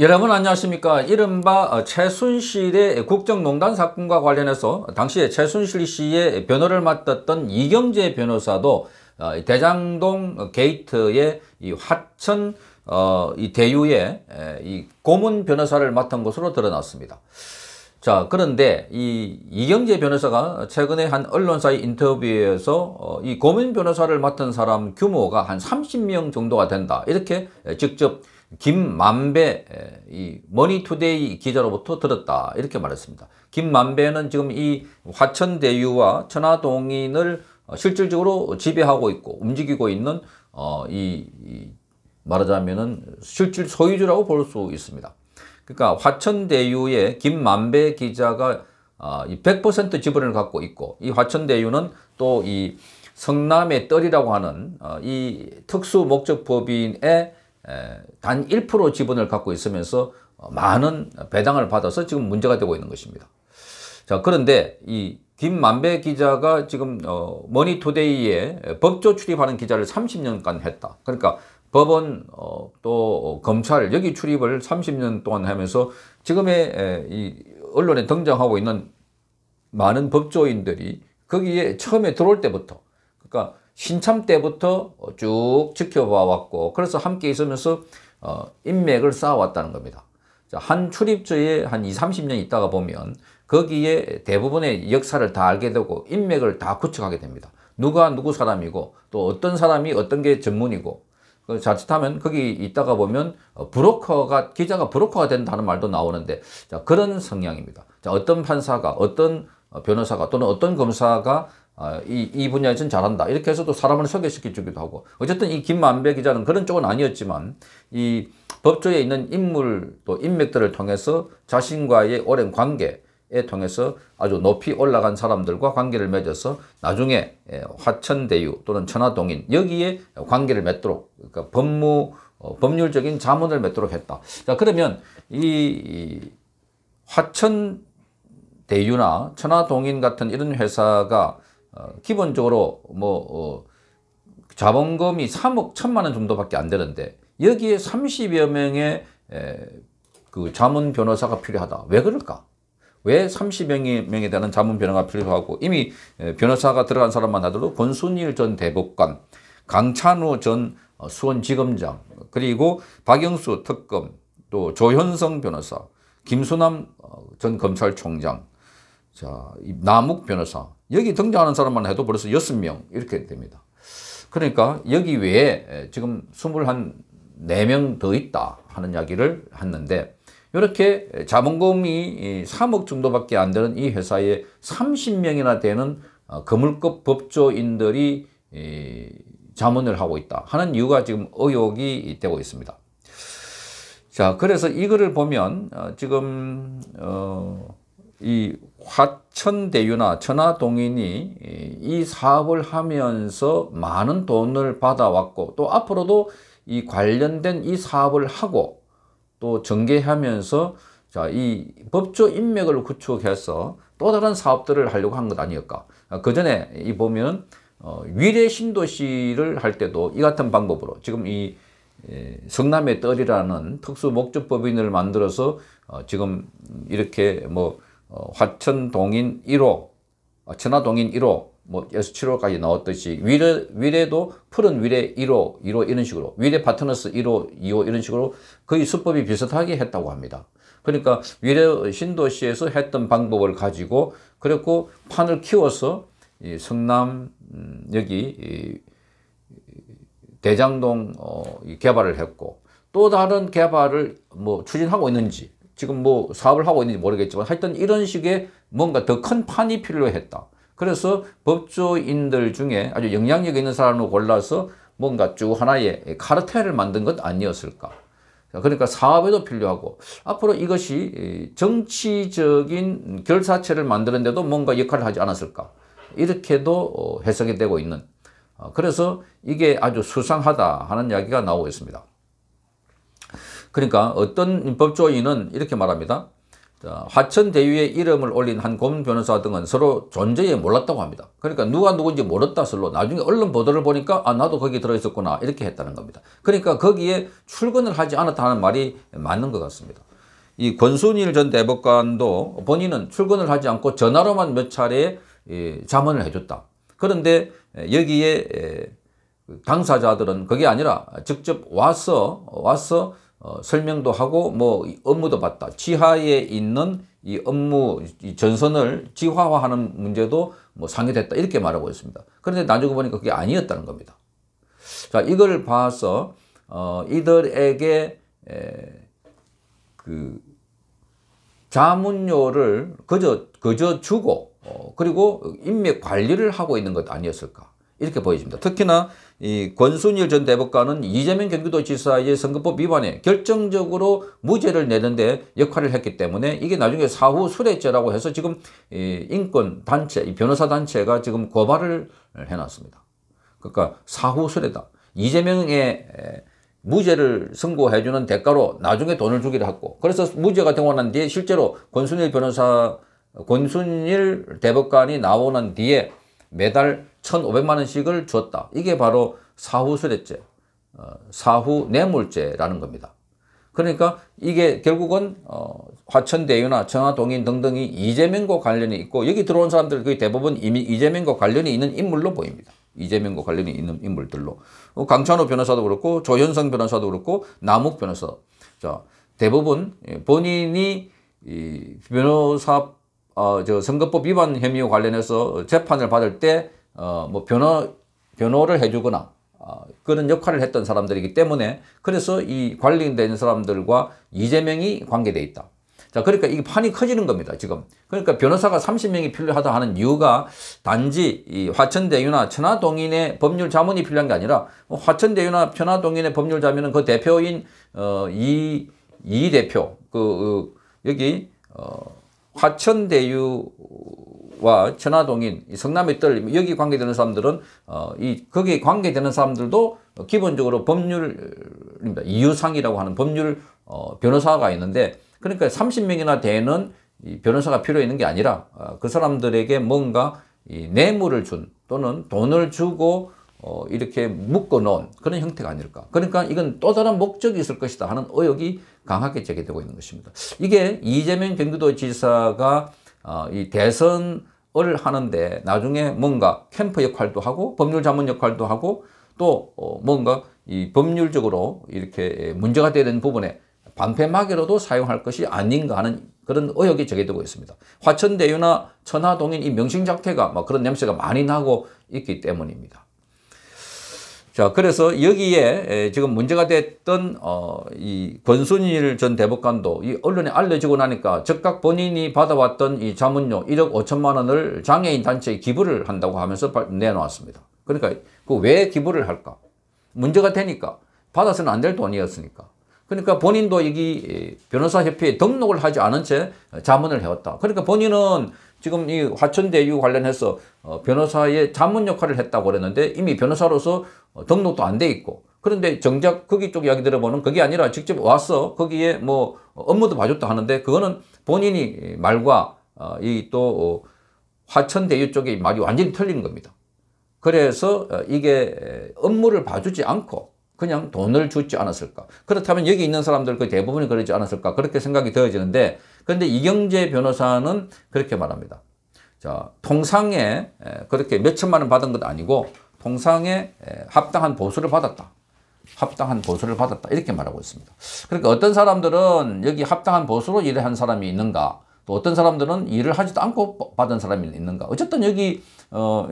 여러분 안녕하십니까 이른바 어, 최순실의 국정농단 사건과 관련해서 당시에 최순실 씨의 변호를 맡았던 이경재 변호사도 어, 대장동 게이트의 이 화천 어, 이 대유의 이 고문 변호사를 맡은 것으로 드러났습니다. 자 그런데 이 이경재 변호사가 최근에 한 언론사의 인터뷰에서 어, 이 고문 변호사를 맡은 사람 규모가 한 30명 정도가 된다 이렇게 직접 김만배 이 머니투데이 기자로부터 들었다 이렇게 말했습니다. 김만배는 지금 이 화천대유와 천화동인을 어, 실질적으로 지배하고 있고 움직이고 있는 어, 이, 말하자면은 실질 소유주라고 볼 수 있습니다. 그러니까 화천대유의 김만배 기자가 100% 아, 지분을 갖고 있고 이 화천대유는 또 이 성남의 떨이라고 하는 어, 이 특수목적법인의 단1% 지분을 갖고 있으면서 많은 배당을 받아서 지금 문제가 되고 있는 것입니다. 자, 그런데 이 김만배 기자가 지금 어, 머니투데이에 법조 출입하는 기자를 30년간 했다. 그러니까 법원 어, 또 검찰 여기 출입을 30년 동안 하면서 지금의 에, 이 언론에 등장하고 있는 많은 법조인들이 거기에 처음에 들어올 때부터 그러니까 신참 때부터 쭉 지켜봐 왔고 그래서 함께 있으면서 어, 인맥을 쌓아왔다는 겁니다. 한 출입처에 한 20, 30년 있다가 보면 거기에 대부분의 역사를 다 알게 되고 인맥을 다 구축하게 됩니다. 누가 누구 사람이고 또 어떤 사람이 어떤 게 전문이고 그 자칫하면 거기 있다가 보면 어, 브로커가 기자가 브로커가 된다는 말도 나오는데 자, 그런 성향입니다. 자, 어떤 판사가 어떤 어, 변호사가 또는 어떤 검사가 아, 이, 이 분야에서는 잘한다. 이렇게 해서 또 사람을 소개시켜주기도 하고. 어쨌든 이 김만배 기자는 그런 쪽은 아니었지만 이 법조에 있는 인물 또 인맥들을 통해서 자신과의 오랜 관계에 통해서 아주 높이 올라간 사람들과 관계를 맺어서 나중에 화천대유 또는 천하동인 여기에 관계를 맺도록 그러니까 법무 어, 법률적인 자문을 맺도록 했다. 자 그러면 이, 이 화천대유나 천하동인 같은 이런 회사가 어, 기본적으로 뭐 어, 자본금이 3억 1천만 원 정도밖에 안 되는데 여기에 30여 명의 에, 그 자문 변호사가 필요하다. 왜 그럴까? 왜3 0여 명에 대한 자문 변호사가 필요하고 이미 에, 변호사가 들어간 사람만 하더라도 권순일 전 대법관, 강찬우 전 어, 수원지검장, 그리고 박영수 특검, 또 조현성 변호사, 김수남 어, 전 검찰총장, 자 남욱 변호사, 여기 등장하는 사람만 해도 벌써 6명 이렇게 됩니다. 그러니까 여기 외에 지금 24명 더 있다 하는 이야기를 했는데 이렇게 자본금이 3억 정도밖에 안 되는 이 회사에 30명이나 되는 어, 거물급 법조인들이 자문을 하고 있다 하는 이유가 지금 의혹이 되고 있습니다. 자, 그래서 이거를 보면 어, 지금 어이 화천대유나 천하동인이 이 사업을 하면서 많은 돈을 받아왔고 또 앞으로도 이 관련된 이 사업을 하고 또 전개하면서 자, 이 법조 인맥을 구축해서 또 다른 사업들을 하려고 한 것 아니었까. 그 전에 이 보면 어, 위례 신도시를 할 때도 이 같은 방법으로 지금 이 성남의 떨이라는 특수 목적법인을 만들어서 어, 지금 이렇게 뭐 어, 화천 동인 1호, 어, 천하 동인 1호, 뭐 7호까지 나왔듯이 위례, 위례도 푸른 위례 1호, 1호 이런 식으로 위례 파트너스 1호, 2호 이런 식으로 거의 수법이 비슷하게 했다고 합니다. 그러니까 위례 신도시에서 했던 방법을 가지고 그리고 판을 키워서 이 성남 음, 여기 대장동 어, 개발을 했고 또 다른 개발을 뭐 추진하고 있는지 지금 뭐 사업을 하고 있는지 모르겠지만 하여튼 이런 식의 뭔가 더 큰 판이 필요했다. 그래서 법조인들 중에 아주 영향력 있는 사람을 골라서 뭔가 쭉 하나의 카르텔을 만든 것 아니었을까. 그러니까 사업에도 필요하고 앞으로 이것이 정치적인 결사체를 만드는데도 뭔가 역할을 하지 않았을까. 이렇게도 어, 해석이 되고 있는. 어, 그래서 이게 아주 수상하다 하는 이야기가 나오고 있습니다. 그러니까 어떤 법조인은 이렇게 말합니다. 화천대유에 이름을 올린 한고 변호사 등은 서로 존재에 몰랐다고 합니다. 그러니까 누가 누군지 몰랐다슬로 나중에 언론 보도를 보니까 아 나도 거기 들어있었구나 이렇게 했다는 겁니다. 그러니까 거기에 출근을 하지 않았다는 말이 맞는 것 같습니다. 이 권순일 전 대법관도 본인은 출근을 하지 않고 전화로만 몇 차례 예, 자문을 해줬다. 그런데 여기에 예, 그 당사자들은 그게 아니라 직접 와서 와서 어, 설명도 하고 뭐 업무도 봤다. 지하에 있는 이 업무 이 전선을 지화화하는 문제도 뭐 상의됐다 이렇게 말하고 있습니다. 그런데 나중에 보니까 그게 아니었다는 겁니다. 자 이걸 봐서 어, 이들에게 에, 그 자문료를 그저 그저 주고 어, 그리고 인맥 관리를 하고 있는 것 아니었을까? 이렇게 보여집니다. 특히나 이 권순일 전 대법관은 이재명 경기도지사의 선거법 위반에 결정적으로 무죄를 내는데 역할을 했기 때문에 이게 나중에 사후 수례죄라고 해서 지금 이 인권 단체, 이 변호사 단체가 지금 고발을 해놨습니다. 그러니까 사후 수례다. 이재명의 무죄를 선고해주는 대가로 나중에 돈을 주기로 했고 그래서 무죄가 되고 난 뒤에 실제로 권순일 변호사 권순일 대법관이 나오는 뒤에 매달 1,500만 원씩을 줬다. 이게 바로 사후수례죄, 어, 사후뇌물죄라는 겁니다. 그러니까 이게 결국은 어, 화천대유나 청화동인 등등이 이재명과 관련이 있고 여기 들어온 사람들 거의 대부분 이미 이재명과 관련이 있는 인물로 보입니다. 이재명과 관련이 있는 인물들로 어, 강찬호 변호사도 그렇고 조현성 변호사도 그렇고 남욱 변호사 자 대부분 예, 본인이 이 변호사 어, 저 선거법 위반 혐의와 관련해서 재판을 받을 때 어, 뭐 변호 변호를 해주거나 어, 그런 역할을 했던 사람들이기 때문에 그래서 이 관련된 사람들과 이재명이 관계돼 있다. 자, 그러니까 이게 판이 커지는 겁니다, 지금. 그러니까 변호사가 30명이 필요하다 하는 이유가 단지 이 화천대유나 천하동인의 법률 자문이 필요한 게 아니라 뭐 화천대유나 천하동인의 법률 자문은 그 대표인 어, 이, 이 대표, 그, 어, 여기, 어, 화천대유 와 천화동인 성남의 떨림 여기 관계되는 사람들은 어, 이 거기에 관계되는 사람들도 기본적으로 법률입니다 이유상이라고 하는 법률 어, 변호사가 있는데 그러니까 30명이나 되는 이 변호사가 필요 있는 게 아니라 어, 그 사람들에게 뭔가 이 뇌물을 준 또는 돈을 주고 어, 이렇게 묶어놓은 그런 형태가 아닐까. 그러니까 이건 또 다른 목적이 있을 것이다 하는 의혹이 강하게 제기되고 있는 것입니다. 이게 이재명 경기도지사가 어, 이 대선을 하는데 나중에 뭔가 캠프 역할도 하고 법률 자문 역할도 하고 또 어, 뭔가 이 법률적으로 이렇게 예, 문제가 되는 부분에 방패막이로도 사용할 것이 아닌가 하는 그런 의혹이 제기되고 있습니다. 화천대유나 천하동인 이 명칭 작태가막 뭐 그런 냄새가 많이 나고 있기 때문입니다. 자, 그래서 여기에 지금 문제가 됐던 어, 이 권순일 전 대법관도 이 언론에 알려지고 나니까 즉각 본인이 받아왔던 이 자문료 1억 5천만 원을 장애인 단체에 기부를 한다고 하면서 내놓았습니다. 그러니까 그 왜 기부를 할까? 문제가 되니까 받아서는 안 될 돈이었으니까. 그러니까 본인도 여기 변호사협회에 등록을 하지 않은 채 자문을 해왔다. 그러니까 본인은 지금 이 화천대유 관련해서 어, 변호사의 자문 역할을 했다고 그랬는데 이미 변호사로서 어, 등록도 안 돼 있고 그런데 정작 거기 쪽 이야기 들어보는 그게 아니라 직접 와서 거기에 뭐 어, 업무도 봐줬다 하는데 그거는 본인이 말과 이 또 화천대유 쪽의 말이 완전히 틀린 겁니다. 그래서 이게 업무를 봐주지 않고 그냥 돈을 주지 않았을까? 그렇다면 여기 있는 사람들 그 대부분이 그러지 않았을까? 그렇게 생각이 되어지는데 그런데 이경재 변호사는 그렇게 말합니다. 자, 통상에 그렇게 몇 천만 원 받은 것 아니고 통상에 합당한 보수를 받았다. 합당한 보수를 받았다. 이렇게 말하고 있습니다. 그러니까 어떤 사람들은 여기 합당한 보수로 일을 한 사람이 있는가? 또 어떤 사람들은 일을 하지도 않고 받은 사람이 있는가? 어쨌든 여기 어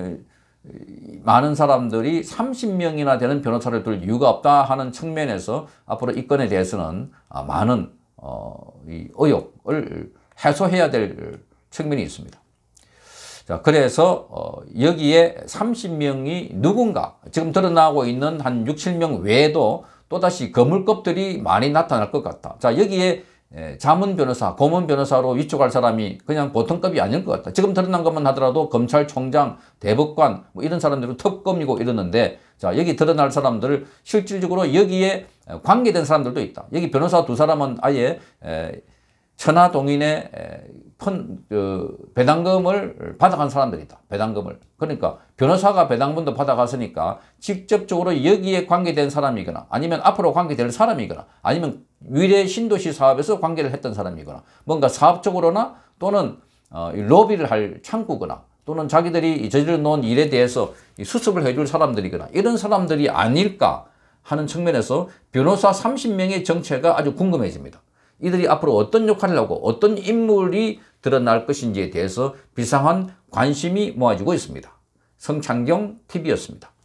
많은 사람들이 30명이나 되는 변호사를 둘 이유가 없다 하는 측면에서 앞으로 이 건에 대해서는 아, 많은 어, 의혹을 해소해야 될 측면이 있습니다. 자, 그래서 어, 여기에 30명이 누군가 지금 드러나고 있는 한 6, 7명 외에도 또다시 거물급들이 많이 나타날 것 같다. 자, 여기에 예, 자문 변호사, 고문 변호사로 위촉할 사람이 그냥 보통급이 아닌것 같다. 지금 드러난 것만 하더라도 검찰총장, 대법관 뭐 이런 사람들은 특검이고 이러는데 자 여기 드러날 사람들 실질적으로 여기에 관계된 사람들도 있다. 여기 변호사 두 사람은 아예 에, 천하동인의 펀, 어, 그, 배당금을 받아간 사람들이다. 배당금을. 그러니까 변호사가 배당금도 받아갔으니까 직접적으로 여기에 관계된 사람이거나 아니면 앞으로 관계될 사람이거나 아니면 위례 신도시 사업에서 관계를 했던 사람이거나 뭔가 사업적으로나 또는 어, 로비를 할 창구거나 또는 자기들이 저지른 놓은 일에 대해서 수습을 해줄 사람들이거나 이런 사람들이 아닐까 하는 측면에서 변호사 30명의 정체가 아주 궁금해집니다. 이들이 앞으로 어떤 역할을 하고 어떤 인물이 드러날 것인지에 대해서 비상한 관심이 모아지고 있습니다. 성창경 TV였습니다.